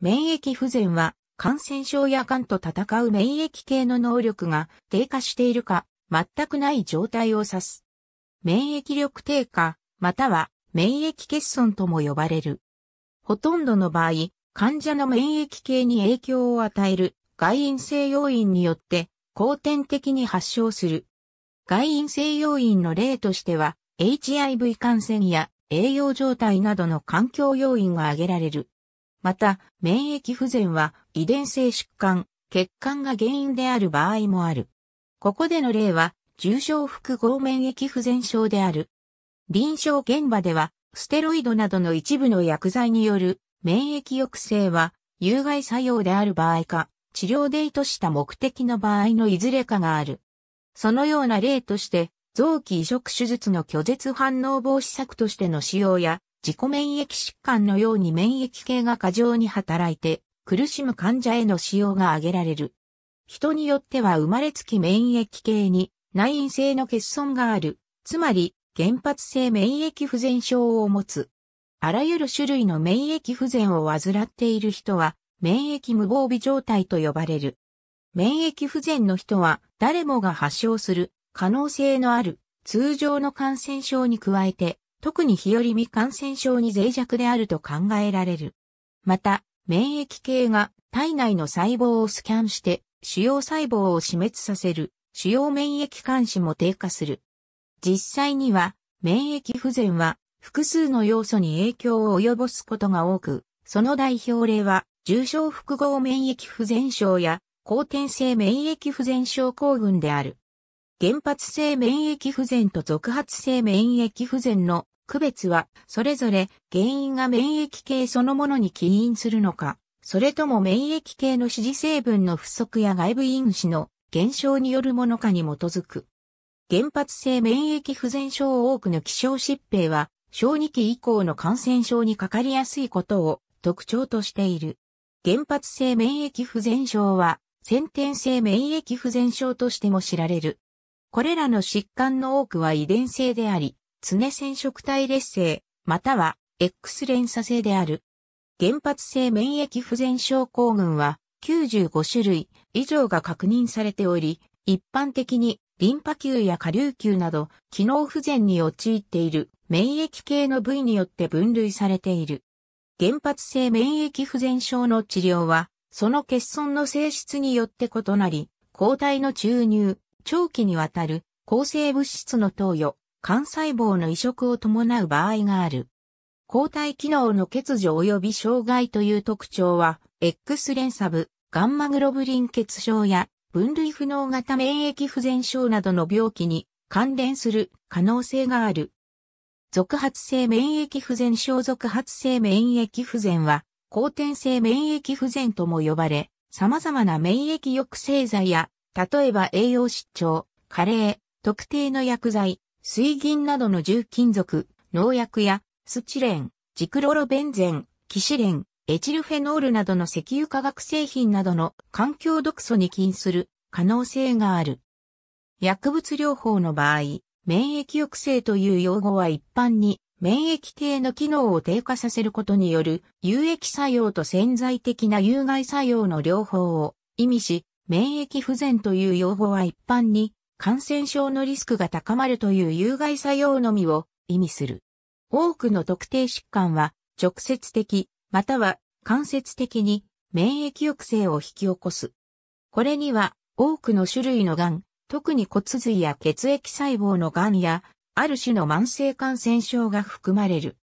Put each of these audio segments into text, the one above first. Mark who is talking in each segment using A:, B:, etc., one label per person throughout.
A: 免疫不全は感染症や癌と戦う免疫系の能力が低下しているか全くない状態を指す。免疫力低下または免疫欠損とも呼ばれる。ほとんどの場合、患者の免疫系に影響を与える外因性要因によって後天的に発症する。外因性要因の例としては HIV 感染や栄養状態などの環境要因が挙げられる。また、免疫不全は遺伝性疾患、血管が原因である場合もある。ここでの例は、重症複合免疫不全症である。臨床現場では、ステロイドなどの一部の薬剤による免疫抑制は有害作用である場合か、治療で意図した目的の場合のいずれかがある。そのような例として、臓器移植手術の拒絶反応防止策としての使用や、自己免疫疾患のように免疫系が過剰に働いて、苦しむ患者への使用が挙げられる。人によっては生まれつき免疫系に内因性の欠損がある、つまり原発性免疫不全症を持つ。あらゆる種類の免疫不全を患っている人は、免疫無防備状態と呼ばれる。免疫不全の人は、誰もが発症する可能性のある通常の感染症に加えて、特に日和未感染症に脆弱であると考えられる。また、免疫系が体内の細胞をスキャンして、主要細胞を死滅させる、主要免疫監視も低下する。実際には、免疫不全は複数の要素に影響を及ぼすことが多く、その代表例は、重症複合免疫不全症や、後天性免疫不全症候群である。原発性免疫不全と続発性免疫不全の区別は、それぞれ原因が免疫系そのものに起因するのか、それとも免疫系の指示成分の不足や外部因子の減少によるものかに基づく。原発性免疫不全症多くの希少疾病は、小児期以降の感染症にかかりやすいことを特徴としている。原発性免疫不全症は、先天性免疫不全症としても知られる。これらの疾患の多くは遺伝性であり、常染色体劣性、または X 連鎖性である。原発性免疫不全症候群は95種類以上が確認されており、一般的にリンパ球や下流球など機能不全に陥っている免疫系の部位によって分類されている。原発性免疫不全症の治療は、その欠損の性質によって異なり、抗体の注入、長期にわたる抗生物質の投与、幹細胞の移植を伴う場合がある。抗体機能の欠如及び障害という特徴は、X 連鎖部、ガンマグロブリン欠症や分類不能型免疫不全症などの病気に関連する可能性がある。続発性免疫不全症続発性免疫不全は、後天性免疫不全とも呼ばれ、様々な免疫抑制剤や、例えば栄養失調、加齢、特定の薬剤、水銀などの重金属、農薬や、スチレン、ジクロロベンゼン、キシレン、エチルフェノールなどの石油化学製品などの環境毒素に起因する可能性がある。薬物療法の場合、免疫抑制という用語は一般に免疫系の機能を低下させることによる有益作用と潜在的な有害作用の両方を意味し、免疫不全という用語は一般に感染症のリスクが高まるという有害作用のみを意味する。多くの特定疾患は直接的または間接的に免疫抑制を引き起こす。これには多くの種類の癌、特に骨髄や血液細胞の癌やある種の慢性感染症が含まれる。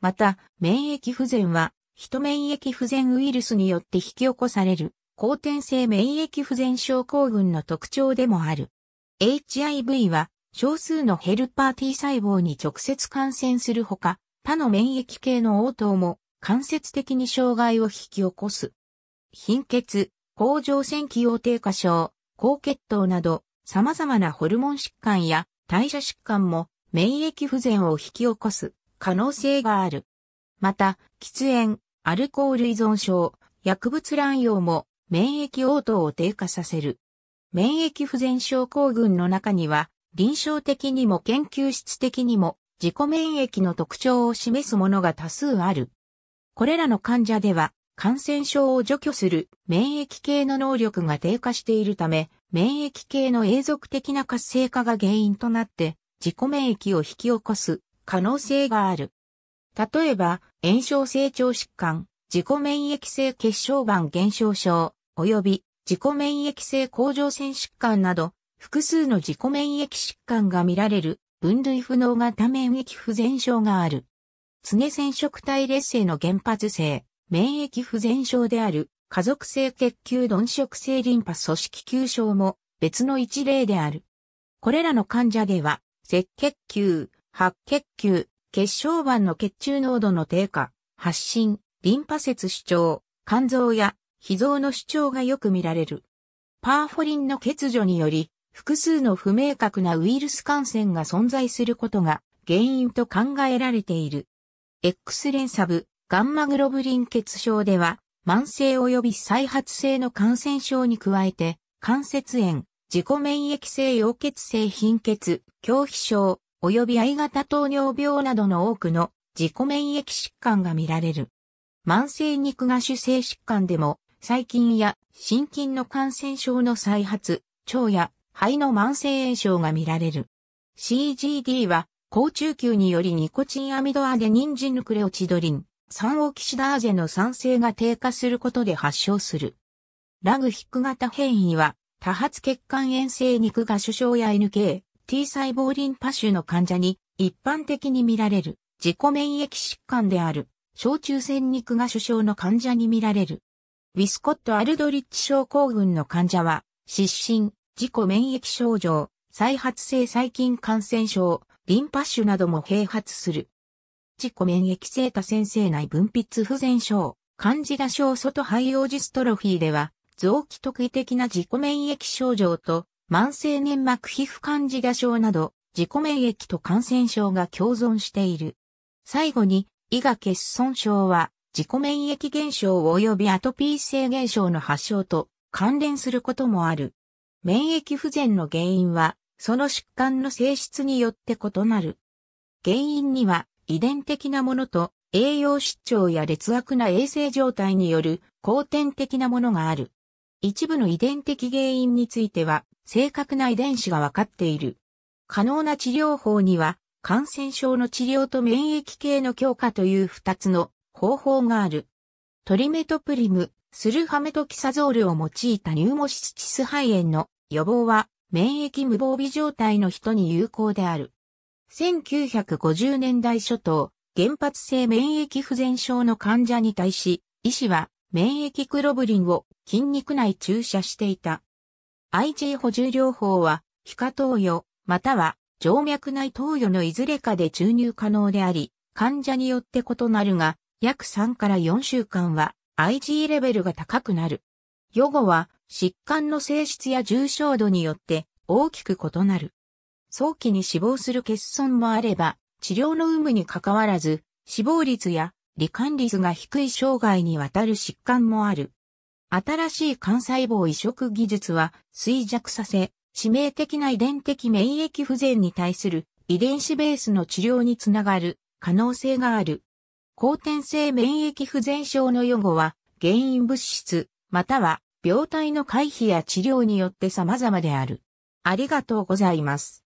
A: また、免疫不全は、人免疫不全ウイルスによって引き起こされる、後天性免疫不全症候群の特徴でもある。HIV は少数のヘルパー T 細胞に直接感染するほか、他の免疫系の応答も間接的に障害を引き起こす。貧血、甲状腺機用低下症、高血糖など様々なホルモン疾患や代謝疾患も免疫不全を引き起こす可能性がある。また、喫煙、アルコール依存症、薬物乱用も免疫応答を低下させる。免疫不全症候群の中には、臨床的にも研究室的にも自己免疫の特徴を示すものが多数ある。これらの患者では、感染症を除去する免疫系の能力が低下しているため、免疫系の永続的な活性化が原因となって、自己免疫を引き起こす可能性がある。例えば、炎症性腸疾患、自己免疫性血小板減少症、及び自己免疫性甲状腺疾患など、複数の自己免疫疾患が見られる分類不能型免疫不全症がある。常染色体劣性の原発性、免疫不全症である、家族性血球鈍色性リンパ組織球症も別の一例である。これらの患者では、赤血球、白血球、血小板の血中濃度の低下、発疹、リンパ節主張、肝臓や脾臓の主張がよく見られる。パーフォリンの欠如により、複数の不明確なウイルス感染が存在することが原因と考えられている。X 連鎖部、ガンマグロブリン血症では、慢性及び再発性の感染症に加えて、関節炎、自己免疫性溶血性貧血、狂皮症、及び I 型糖尿病などの多くの自己免疫疾患が見られる。慢性肉芽腫性疾患でも細菌や心筋の感染症の再発、腸や肺の慢性炎症が見られる。CGD は、高中球によりニコチンアミドアデニンジヌクレオチドリン、酸オキシダーゼの酸性が低下することで発症する。ラグヒック型変異は、多発血管炎性肉芽主症や NK、T 細胞リンパ腫の患者に一般的に見られる自己免疫疾患である小中腺肉芽主症の患者に見られる。ウィスコット・アルドリッチ症候群の患者は、失神、自己免疫症状、再発性細菌感染症、リンパ腫なども併発する。自己免疫性多先生内分泌不全症、カジダ症外肺葉ジストロフィーでは、臓器特異的な自己免疫症状と、慢性粘膜皮膚カジダ症など、自己免疫と感染症が共存している。最後に、胃が欠損症は、自己免疫現象及びアトピー性現象の発症と関連することもある。免疫不全の原因は、その疾患の性質によって異なる。原因には、遺伝的なものと、栄養失調や劣悪な衛生状態による後天的なものがある。一部の遺伝的原因については、正確な遺伝子がわかっている。可能な治療法には、感染症の治療と免疫系の強化という二つの方法がある。トリメトプリム、スルハメトキサゾールを用いたニューモシチス肺炎の予防は免疫無防備状態の人に有効である。1950年代初頭、原発性免疫不全症の患者に対し、医師は免疫クロブリンを筋肉内注射していた。IG 補充療法は、皮下投与、または静脈内投与のいずれかで注入可能であり、患者によって異なるが、約3から4週間は IG レベルが高くなる。予後は疾患の性質や重症度によって大きく異なる。早期に死亡する欠損もあれば、治療の有無に関わらず、死亡率や罹患率が低い障害にわたる疾患もある。新しい幹細胞移植技術は衰弱させ、致命的な遺伝的免疫不全に対する遺伝子ベースの治療につながる可能性がある。後天性免疫不全症の予後は、原因物質、または病態の回避や治療によって様々である。ありがとうございます。